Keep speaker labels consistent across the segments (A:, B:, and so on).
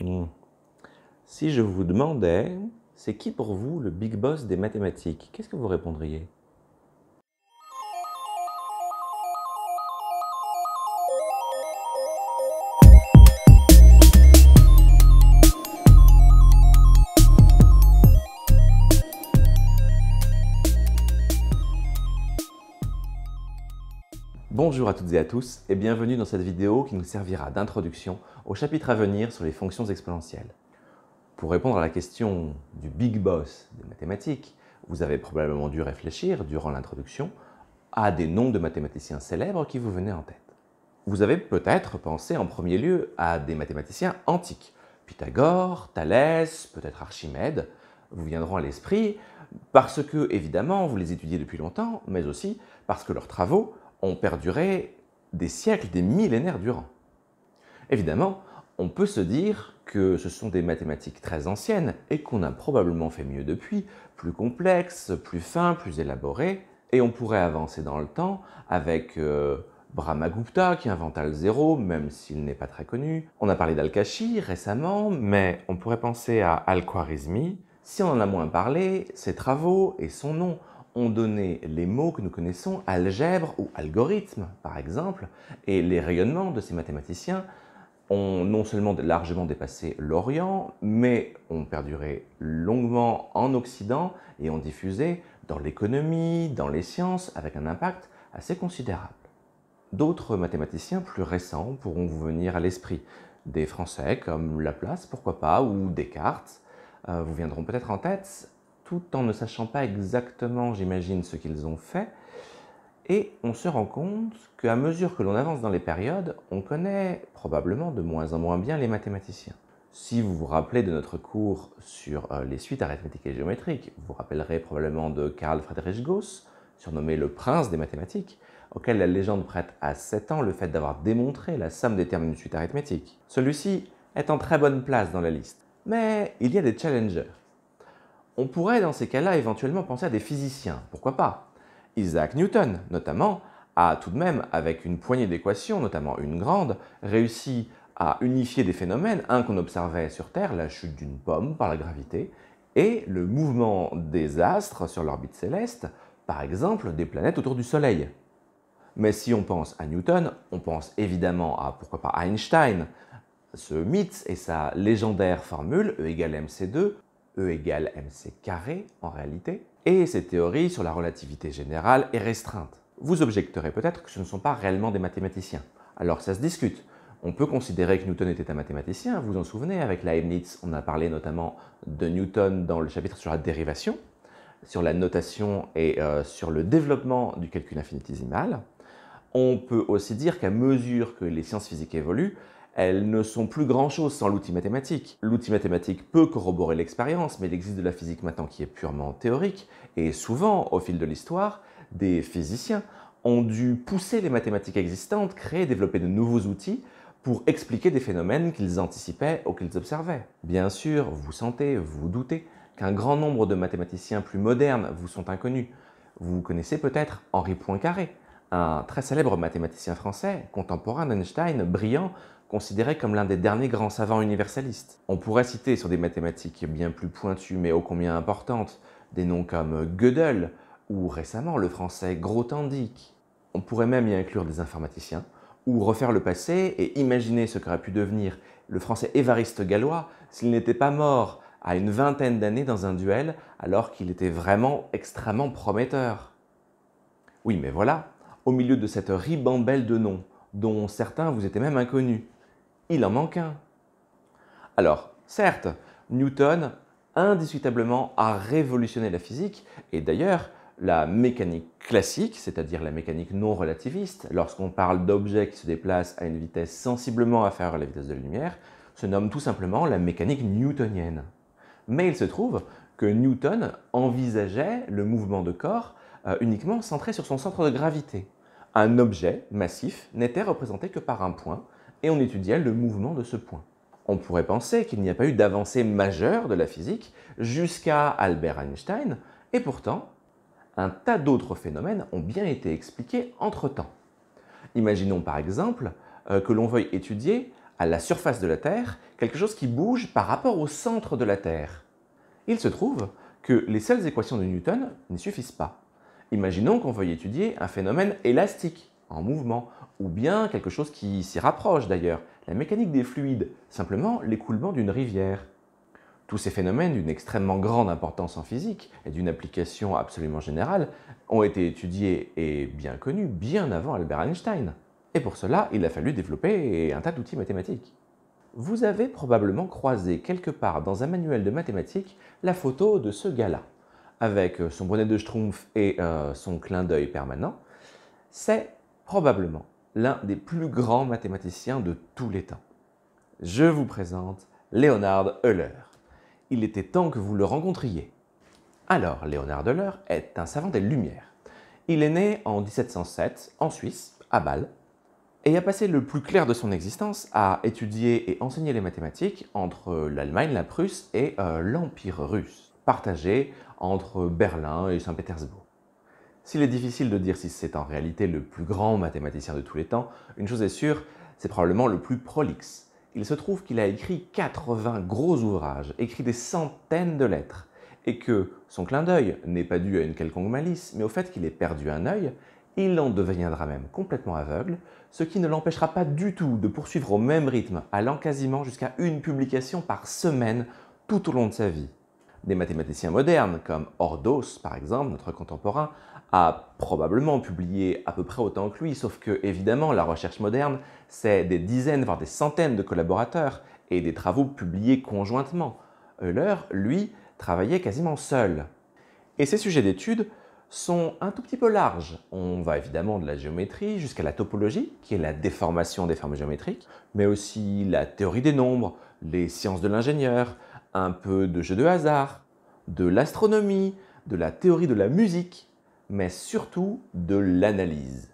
A: Hmm. Si je vous demandais, c'est qui pour vous le big boss des mathématiques Qu'est-ce que vous répondriez Bonjour à toutes et à tous et bienvenue dans cette vidéo qui nous servira d'introduction au chapitre à venir sur les fonctions exponentielles. Pour répondre à la question du big boss des mathématiques, vous avez probablement dû réfléchir durant l'introduction à des noms de mathématiciens célèbres qui vous venaient en tête. Vous avez peut-être pensé en premier lieu à des mathématiciens antiques, Pythagore, Thalès, peut-être Archimède, vous viendront à l'esprit parce que, évidemment, vous les étudiez depuis longtemps, mais aussi parce que leurs travaux ont perduré des siècles, des millénaires durant. Évidemment, on peut se dire que ce sont des mathématiques très anciennes et qu'on a probablement fait mieux depuis, plus complexes, plus fins, plus élaborées, et on pourrait avancer dans le temps avec euh, Brahmagupta qui inventa le zéro, même s'il n'est pas très connu. On a parlé d'Al-Kashi récemment, mais on pourrait penser à Al-Khwarizmi. Si on en a moins parlé, ses travaux et son nom ont donné les mots que nous connaissons, algèbre ou algorithme par exemple, et les rayonnements de ces mathématiciens ont non seulement largement dépassé l'Orient, mais ont perduré longuement en Occident et ont diffusé dans l'économie, dans les sciences, avec un impact assez considérable. D'autres mathématiciens plus récents pourront vous venir à l'esprit, des Français comme Laplace, pourquoi pas, ou Descartes, euh, vous viendront peut-être en tête tout en ne sachant pas exactement, j'imagine, ce qu'ils ont fait. Et on se rend compte qu'à mesure que l'on avance dans les périodes, on connaît probablement de moins en moins bien les mathématiciens. Si vous vous rappelez de notre cours sur euh, les suites arithmétiques et géométriques, vous vous rappellerez probablement de Carl Friedrich Gauss, surnommé le prince des mathématiques, auquel la légende prête à 7 ans le fait d'avoir démontré la somme des termes d'une suite arithmétique. Celui-ci est en très bonne place dans la liste. Mais il y a des challengers. On pourrait dans ces cas-là éventuellement penser à des physiciens, pourquoi pas Isaac Newton, notamment, a tout de même, avec une poignée d'équations, notamment une grande, réussi à unifier des phénomènes, un qu'on observait sur Terre, la chute d'une pomme par la gravité, et le mouvement des astres sur l'orbite céleste, par exemple des planètes autour du Soleil. Mais si on pense à Newton, on pense évidemment à, pourquoi pas, Einstein. Ce mythe et sa légendaire formule E égale mc2 E égale mc carré en réalité, et cette théorie sur la relativité générale est restreinte. Vous objecterez peut-être que ce ne sont pas réellement des mathématiciens. Alors ça se discute. On peut considérer que Newton était un mathématicien, vous vous en souvenez, avec Leibniz, on a parlé notamment de Newton dans le chapitre sur la dérivation, sur la notation et euh, sur le développement du calcul infinitésimal. On peut aussi dire qu'à mesure que les sciences physiques évoluent, elles ne sont plus grand-chose sans l'outil mathématique. L'outil mathématique peut corroborer l'expérience, mais il existe de la physique maintenant qui est purement théorique, et souvent, au fil de l'histoire, des physiciens ont dû pousser les mathématiques existantes, créer, développer de nouveaux outils pour expliquer des phénomènes qu'ils anticipaient ou qu'ils observaient. Bien sûr, vous sentez, vous doutez qu'un grand nombre de mathématiciens plus modernes vous sont inconnus. Vous connaissez peut-être Henri Poincaré, un très célèbre mathématicien français, contemporain d'Einstein, brillant, considéré comme l'un des derniers grands savants universalistes. On pourrait citer sur des mathématiques bien plus pointues mais ô combien importantes, des noms comme Gödel ou récemment le français Grothendieck. On pourrait même y inclure des informaticiens ou refaire le passé et imaginer ce qu'aurait pu devenir le français Évariste Gallois s'il n'était pas mort à une vingtaine d'années dans un duel alors qu'il était vraiment extrêmement prometteur. Oui mais voilà, au milieu de cette ribambelle de noms, dont certains vous étaient même inconnus il en manque un. Alors, certes, Newton indiscutablement a révolutionné la physique et d'ailleurs, la mécanique classique, c'est-à-dire la mécanique non relativiste, lorsqu'on parle d'objets qui se déplacent à une vitesse sensiblement inférieure à la vitesse de la lumière, se nomme tout simplement la mécanique newtonienne. Mais il se trouve que Newton envisageait le mouvement de corps euh, uniquement centré sur son centre de gravité. Un objet massif n'était représenté que par un point, et on étudiait le mouvement de ce point. On pourrait penser qu'il n'y a pas eu d'avancée majeure de la physique jusqu'à Albert Einstein, et pourtant, un tas d'autres phénomènes ont bien été expliqués entre-temps. Imaginons par exemple euh, que l'on veuille étudier à la surface de la Terre quelque chose qui bouge par rapport au centre de la Terre. Il se trouve que les seules équations de Newton n'y suffisent pas. Imaginons qu'on veuille étudier un phénomène élastique, en mouvement, ou bien quelque chose qui s'y rapproche d'ailleurs, la mécanique des fluides, simplement l'écoulement d'une rivière. Tous ces phénomènes d'une extrêmement grande importance en physique et d'une application absolument générale ont été étudiés et bien connus bien avant Albert Einstein. Et pour cela, il a fallu développer un tas d'outils mathématiques. Vous avez probablement croisé quelque part dans un manuel de mathématiques la photo de ce gars-là, avec son bonnet de schtroumpf et euh, son clin d'œil permanent. C'est probablement l'un des plus grands mathématiciens de tous les temps. Je vous présente Leonhard Euler. Il était temps que vous le rencontriez. Alors, Léonard Euler est un savant des Lumières. Il est né en 1707 en Suisse, à Bâle, et a passé le plus clair de son existence à étudier et enseigner les mathématiques entre l'Allemagne, la Prusse et euh, l'Empire russe, partagé entre Berlin et Saint-Pétersbourg. S'il est difficile de dire si c'est en réalité le plus grand mathématicien de tous les temps, une chose est sûre, c'est probablement le plus prolixe. Il se trouve qu'il a écrit 80 gros ouvrages, écrit des centaines de lettres, et que son clin d'œil n'est pas dû à une quelconque malice, mais au fait qu'il ait perdu un œil, il en deviendra même complètement aveugle, ce qui ne l'empêchera pas du tout de poursuivre au même rythme, allant quasiment jusqu'à une publication par semaine tout au long de sa vie des mathématiciens modernes, comme Ordos par exemple, notre contemporain, a probablement publié à peu près autant que lui, sauf que évidemment la recherche moderne, c'est des dizaines, voire des centaines de collaborateurs et des travaux publiés conjointement. Euler, lui, travaillait quasiment seul. Et ces sujets d'étude sont un tout petit peu larges. On va évidemment de la géométrie jusqu'à la topologie, qui est la déformation des formes géométriques, mais aussi la théorie des nombres, les sciences de l'ingénieur, un peu de jeu de hasard, de l'astronomie, de la théorie de la musique, mais surtout de l'analyse.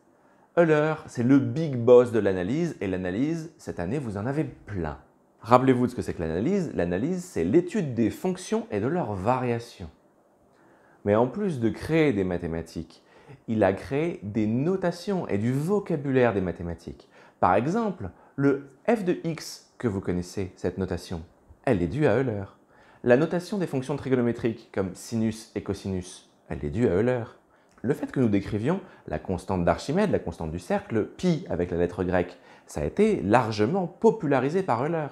A: Euler, c'est le big boss de l'analyse, et l'analyse, cette année, vous en avez plein. Rappelez-vous de ce que c'est que l'analyse. L'analyse, c'est l'étude des fonctions et de leurs variations. Mais en plus de créer des mathématiques, il a créé des notations et du vocabulaire des mathématiques. Par exemple, le f de x que vous connaissez, cette notation elle est due à Euler. La notation des fonctions trigonométriques comme sinus et cosinus, elle est due à Euler. Le fait que nous décrivions la constante d'Archimède, la constante du cercle, pi avec la lettre grecque, ça a été largement popularisé par Euler.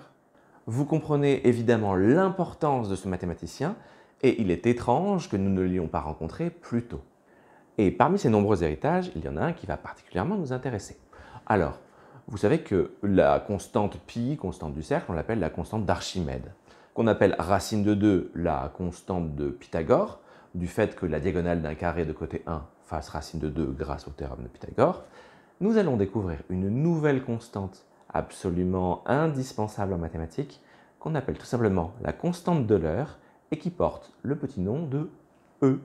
A: Vous comprenez évidemment l'importance de ce mathématicien et il est étrange que nous ne l'ayons pas rencontré plus tôt. Et parmi ses nombreux héritages, il y en a un qui va particulièrement nous intéresser. Alors, vous savez que la constante pi, constante du cercle, on l'appelle la constante d'Archimède, qu'on appelle racine de 2 la constante de Pythagore, du fait que la diagonale d'un carré de côté 1 fasse racine de 2 grâce au théorème de Pythagore, nous allons découvrir une nouvelle constante absolument indispensable en mathématiques, qu'on appelle tout simplement la constante de l'heure et qui porte le petit nom de E.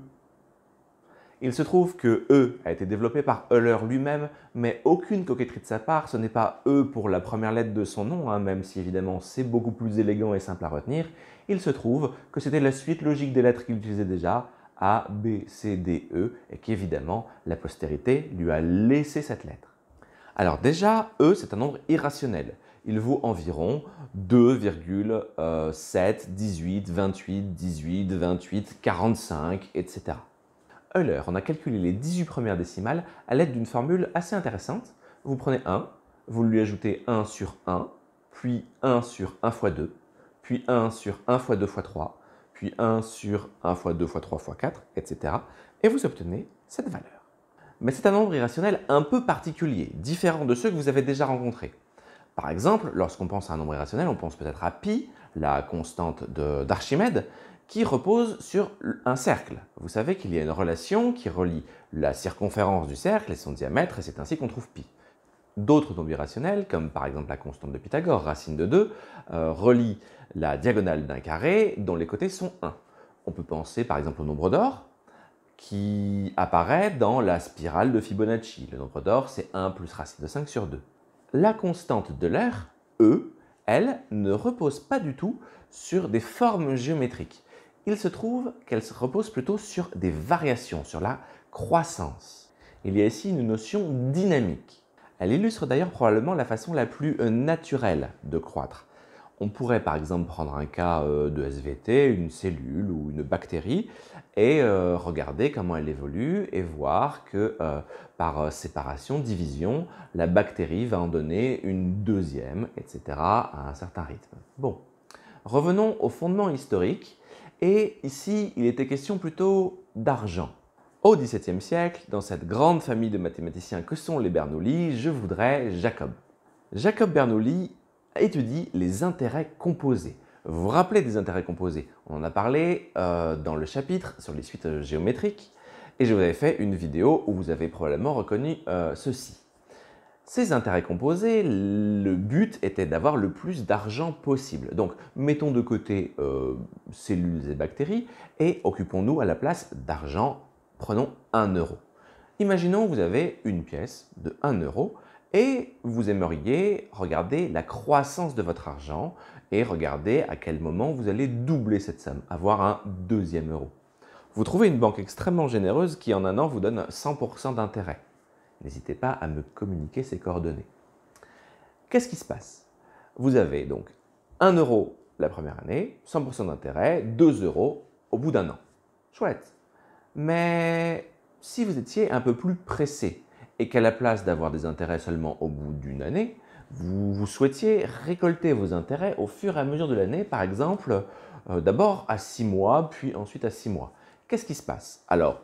A: Il se trouve que E a été développé par Euler lui-même, mais aucune coquetterie de sa part, ce n'est pas E pour la première lettre de son nom, hein, même si évidemment c'est beaucoup plus élégant et simple à retenir. Il se trouve que c'était la suite logique des lettres qu'il utilisait déjà, A, B, C, D, E, et qu'évidemment la postérité lui a laissé cette lettre. Alors déjà, E c'est un nombre irrationnel. Il vaut environ 2,7, 18, 28, 18, 28, 45, etc. Euler, on a calculé les 18 premières décimales à l'aide d'une formule assez intéressante. Vous prenez 1, vous lui ajoutez 1 sur 1, puis 1 sur 1 fois 2, puis 1 sur 1 fois 2 fois 3, puis 1 sur 1 fois 2 fois 3 fois 4, etc. Et vous obtenez cette valeur. Mais c'est un nombre irrationnel un peu particulier, différent de ceux que vous avez déjà rencontrés. Par exemple, lorsqu'on pense à un nombre irrationnel, on pense peut-être à pi, la constante d'Archimède, qui repose sur un cercle. Vous savez qu'il y a une relation qui relie la circonférence du cercle et son diamètre, et c'est ainsi qu'on trouve pi. D'autres nombres rationnelles, comme par exemple la constante de Pythagore, racine de 2, euh, relient la diagonale d'un carré dont les côtés sont 1. On peut penser par exemple au nombre d'or, qui apparaît dans la spirale de Fibonacci. Le nombre d'or, c'est 1 plus racine de 5 sur 2. La constante de l'air, E, elle, ne repose pas du tout sur des formes géométriques. Il se trouve qu'elle se repose plutôt sur des variations, sur la croissance. Il y a ici une notion dynamique. Elle illustre d'ailleurs probablement la façon la plus euh, naturelle de croître. On pourrait par exemple prendre un cas euh, de SVT, une cellule ou une bactérie, et euh, regarder comment elle évolue et voir que par séparation, division, la bactérie va en donner une deuxième, etc., à un certain rythme. Bon, revenons au fondement historique et ici, il était question plutôt d'argent. Au XVIIe siècle, dans cette grande famille de mathématiciens que sont les Bernoulli, je voudrais Jacob. Jacob Bernoulli étudie les intérêts composés. Vous vous rappelez des intérêts composés On en a parlé euh, dans le chapitre sur les suites euh, géométriques et je vous avais fait une vidéo où vous avez probablement reconnu euh, ceci. Ces intérêts composés, le but était d'avoir le plus d'argent possible. Donc, mettons de côté euh, cellules et bactéries et occupons-nous à la place d'argent. Prenons 1 euro. Imaginons vous avez une pièce de 1 euro et vous aimeriez regarder la croissance de votre argent et regarder à quel moment vous allez doubler cette somme, avoir un deuxième euro. Vous trouvez une banque extrêmement généreuse qui en un an vous donne 100% d'intérêt n'hésitez pas à me communiquer ces coordonnées. Qu'est-ce qui se passe Vous avez donc 1 euro la première année, 100% d'intérêt, 2 euros au bout d'un an. Chouette. Mais si vous étiez un peu plus pressé et qu'à la place d'avoir des intérêts seulement au bout d'une année, vous, souhaitiez récolter vos intérêts au fur et à mesure de l'année, par exemple, euh, d'abord à 6 mois, puis ensuite à 6 mois. Qu'est-ce qui se passe Alors,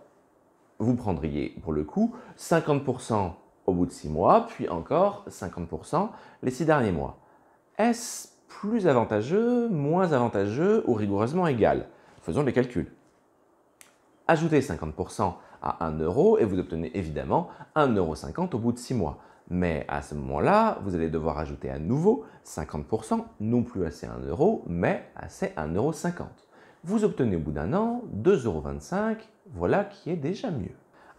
A: vous prendriez pour le coup 50% au bout de 6 mois, puis encore 50% les 6 derniers mois. Est-ce plus avantageux, moins avantageux ou rigoureusement égal Faisons les calculs. Ajoutez 50% à 1 euro et vous obtenez évidemment 1,50 euro au bout de 6 mois. Mais à ce moment-là, vous allez devoir ajouter à nouveau 50%, non plus à ces 1 euro, mais à ces 1,50 euro vous obtenez au bout d'un an 2,25€, voilà qui est déjà mieux.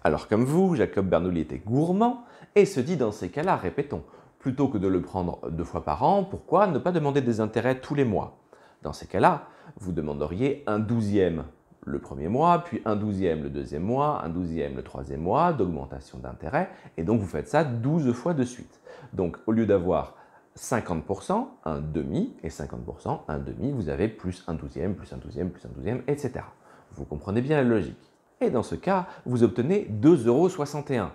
A: Alors comme vous, Jacob Bernoulli était gourmand et se dit dans ces cas-là, répétons, plutôt que de le prendre deux fois par an, pourquoi ne pas demander des intérêts tous les mois Dans ces cas-là, vous demanderiez un douzième le premier mois, puis un douzième le deuxième mois, un douzième le troisième mois d'augmentation d'intérêt, et donc vous faites ça 12 fois de suite. Donc au lieu d'avoir 50%, un demi, et 50%, un demi, vous avez plus un douzième, plus un douzième, plus un douzième, etc. Vous comprenez bien la logique. Et dans ce cas, vous obtenez 2,61€.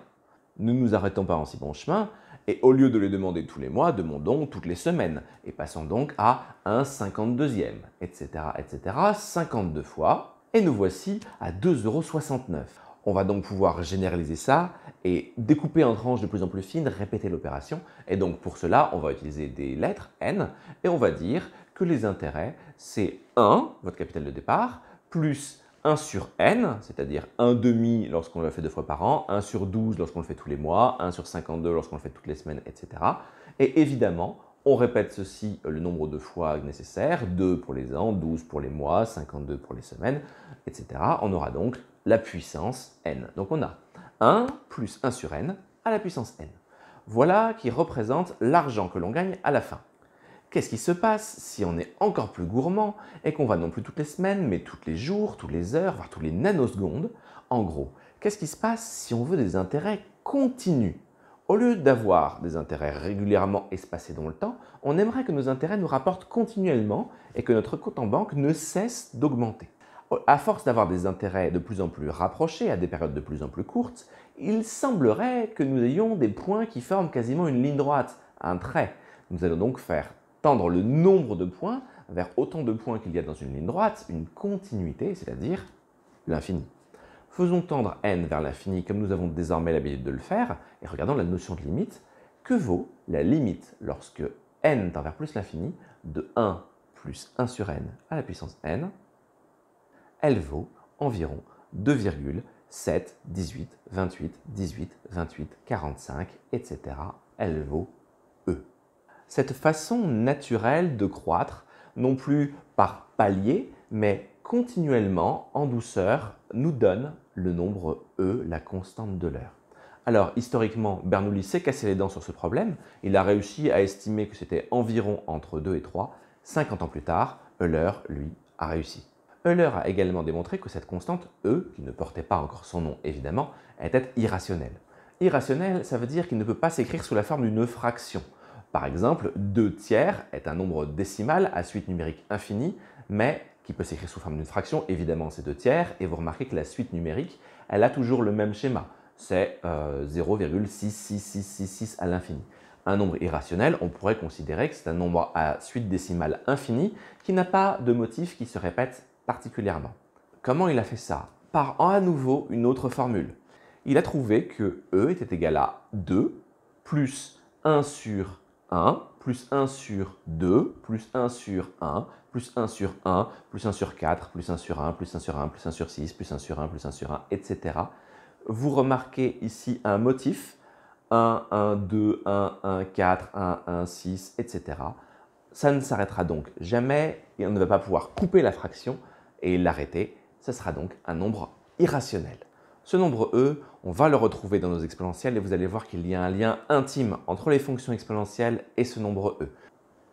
A: Ne nous arrêtons pas en si bon chemin, et au lieu de les demander tous les mois, demandons toutes les semaines, et passons donc à un 52e, etc., etc., 52 fois, et nous voici à 2,69€. On va donc pouvoir généraliser ça et découper en tranches de plus en plus fines, répéter l'opération. Et donc pour cela, on va utiliser des lettres n et on va dire que les intérêts, c'est 1, votre capital de départ, plus 1 sur n, c'est-à-dire 1 demi lorsqu'on le fait deux fois par an, 1 sur 12 lorsqu'on le fait tous les mois, 1 sur 52 lorsqu'on le fait toutes les semaines, etc. Et évidemment, on répète ceci le nombre de fois nécessaire, 2 pour les ans, 12 pour les mois, 52 pour les semaines, etc. On aura donc la puissance n. Donc on a 1 plus 1 sur n à la puissance n. Voilà qui représente l'argent que l'on gagne à la fin. Qu'est-ce qui se passe si on est encore plus gourmand et qu'on va non plus toutes les semaines, mais tous les jours, toutes les heures, voire tous les nanosecondes En gros, qu'est-ce qui se passe si on veut des intérêts continus Au lieu d'avoir des intérêts régulièrement espacés dans le temps, on aimerait que nos intérêts nous rapportent continuellement et que notre compte en banque ne cesse d'augmenter à force d'avoir des intérêts de plus en plus rapprochés à des périodes de plus en plus courtes, il semblerait que nous ayons des points qui forment quasiment une ligne droite, un trait. Nous allons donc faire tendre le nombre de points vers autant de points qu'il y a dans une ligne droite, une continuité, c'est-à-dire l'infini. Faisons tendre n vers l'infini comme nous avons désormais l'habitude de le faire, et regardons la notion de limite. Que vaut la limite lorsque n tend vers plus l'infini de 1 plus 1 sur n à la puissance n elle vaut environ 2,7, 18, 28, 18, 28, 45, etc. Elle vaut E. Cette façon naturelle de croître, non plus par palier, mais continuellement, en douceur, nous donne le nombre E, la constante de l'heure. Alors, historiquement, Bernoulli s'est cassé les dents sur ce problème. Il a réussi à estimer que c'était environ entre 2 et 3. 50 ans plus tard, Euler, lui, a réussi. Euler a également démontré que cette constante E, qui ne portait pas encore son nom évidemment, était irrationnelle. Irrationnelle, ça veut dire qu'il ne peut pas s'écrire sous la forme d'une fraction. Par exemple, 2 tiers est un nombre décimal à suite numérique infinie, mais qui peut s'écrire sous forme d'une fraction, évidemment c'est 2 tiers, et vous remarquez que la suite numérique, elle a toujours le même schéma, c'est 0,66666 euh, à l'infini. Un nombre irrationnel, on pourrait considérer que c'est un nombre à suite décimale infinie qui n'a pas de motif qui se répète particulièrement. Comment il a fait ça Par à nouveau une autre formule. Il a trouvé que E était égal à 2 plus 1 sur 1 plus 1 sur 2 plus 1 sur 1 plus 1 sur 1 plus 1 sur 4 plus 1 sur 1 plus 1 sur 1 plus 1 sur 6 plus 1 sur 1 plus 1 sur 1 etc. Vous remarquez ici un motif 1, 1, 2, 1, 1, 4, 1, 1, 6, etc. Ça ne s'arrêtera donc jamais et on ne va pas pouvoir couper la fraction et l'arrêter, ce sera donc un nombre irrationnel. Ce nombre e, on va le retrouver dans nos exponentielles et vous allez voir qu'il y a un lien intime entre les fonctions exponentielles et ce nombre e.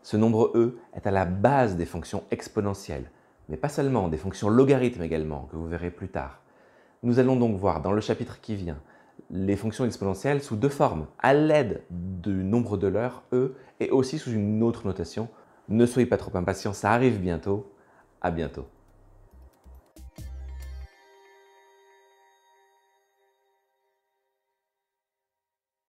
A: Ce nombre e est à la base des fonctions exponentielles, mais pas seulement, des fonctions logarithmes également, que vous verrez plus tard. Nous allons donc voir dans le chapitre qui vient les fonctions exponentielles sous deux formes, à l'aide du nombre de l'heure e et aussi sous une autre notation. Ne soyez pas trop impatients, ça arrive bientôt. À bientôt.